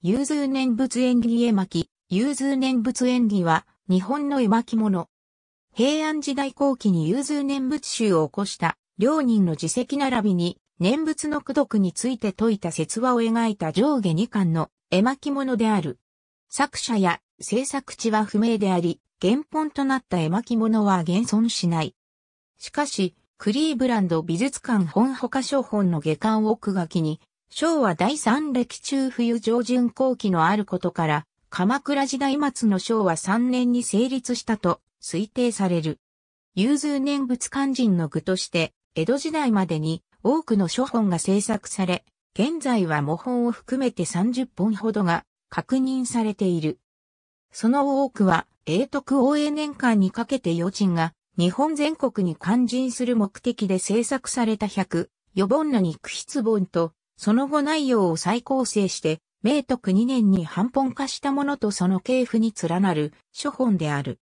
融通念仏縁起絵巻、融通念仏縁起は、日本の絵巻物。平安時代後期に融通念仏集を起こした、両人の自責並びに、念仏の功徳について説いた説話を描いた上下二巻の絵巻物である。作者や制作地は不明であり、原本となった絵巻物は現存しない。しかし、クリーブランド美術館本他書本の下巻を奥書きに、昭和第三歴中冬上旬後期のあることから、鎌倉時代末の昭和3年に成立したと推定される。有数念仏肝心の具として、江戸時代までに多くの書本が制作され、現在は模本を含めて30本ほどが確認されている。その多くは、永徳応援年間にかけて余人が日本全国に肝心する目的で制作された100、余本の肉筆本とその後内容を再構成して、明徳2年に半本化したものとその系譜に連なる書本である。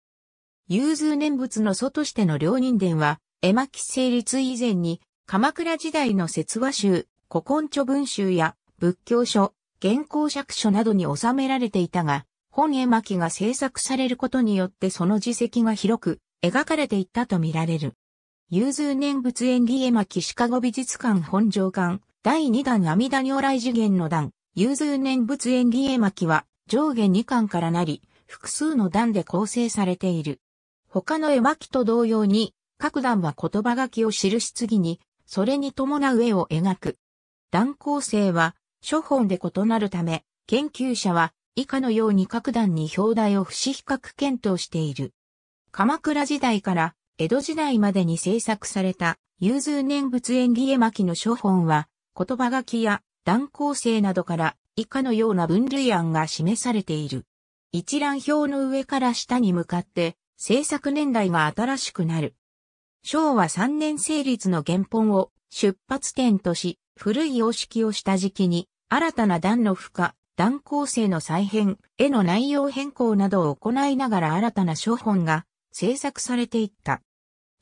融通念仏の祖としての両人伝は、絵巻成立以前に、鎌倉時代の説話集、古今著文集や仏教書、原稿釈書などに収められていたが、本絵巻が制作されることによってその自責が広く描かれていったとみられる。融通念仏演技絵巻鹿カ美術館本上館第2弾阿弥陀如来次元の段、融通念仏縁起絵巻は上下2巻からなり、複数の段で構成されている。他の絵巻と同様に、各段は言葉書きを記し次に、それに伴う絵を描く。段構成は、書本で異なるため、研究者は、以下のように各段に表題を不死比較検討している。鎌倉時代から江戸時代までに制作された融通念仏縁起絵巻の書本は言葉書きや断構性などから以下のような分類案が示されている。一覧表の上から下に向かって制作年代が新しくなる。昭和3年成立の原本を出発点とし、古い様式を下敷きに、新たな段の負荷、段構成の再編、絵の内容変更などを行いながら新たな書本が制作されていった。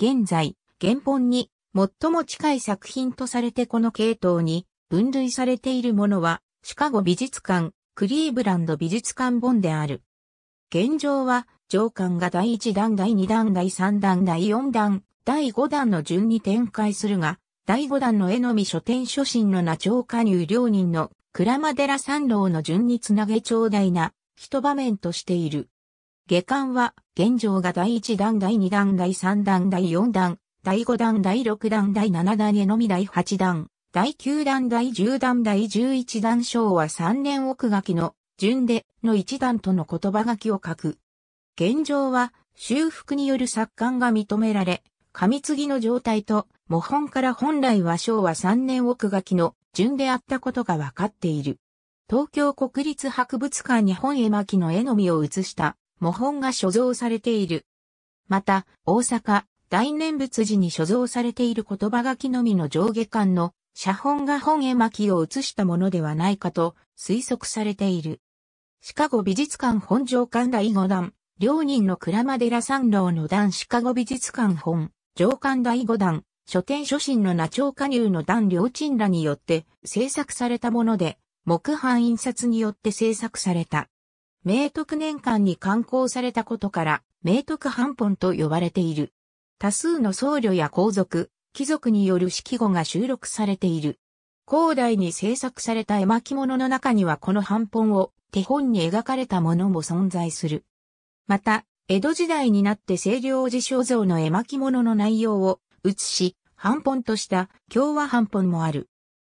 現在、原本に最も近い作品とされてこの系統に分類されているものは、シカゴ美術館、クリーブランド美術館本である。現状は、上巻が第1弾、第2弾、第3弾、第4弾、第5弾の順に展開するが、第5弾の絵のみ書店初心の名長加入両人の倉間寺三郎の順につなげ長大な一場面としている。下巻は、現状が第1弾、第2弾、第3弾、第4弾、第5弾第6弾第7弾へのみ第8弾、第9弾第10弾第11弾章は3年奥書きの順での1弾との言葉書きを書く。現状は修復による作刊が認められ、紙継ぎの状態と模本から本来は昭和3年奥書きの順であったことが分かっている。東京国立博物館に本絵巻の絵のみを写した模本が所蔵されている。また、大阪、大念仏寺に所蔵されている言葉書きのみの上下巻の写本が本絵巻を写したものではないかと推測されている。シカゴ美術館本上巻第5弾、両人の鞍馬寺三郎の段シカゴ美術館本上巻第5弾、書店初心の那長加入の段両鎮らによって制作されたもので、木版印刷によって制作された。明徳年間に刊行されたことから、明徳版本と呼ばれている。多数の僧侶や皇族、貴族による式語が収録されている。広大に制作された絵巻物の中にはこの版本を手本に描かれたものも存在する。また、江戸時代になって清涼寺肖像の絵巻物の内容を写し、版本とした京和版本もある。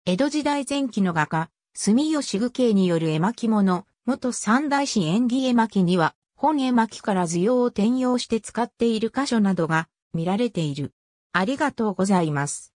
江戸時代前期の画家、住吉具慶による絵巻物、元三大師縁起絵巻には、本絵巻から図用を転用して使っている箇所などが見られている。ありがとうございます。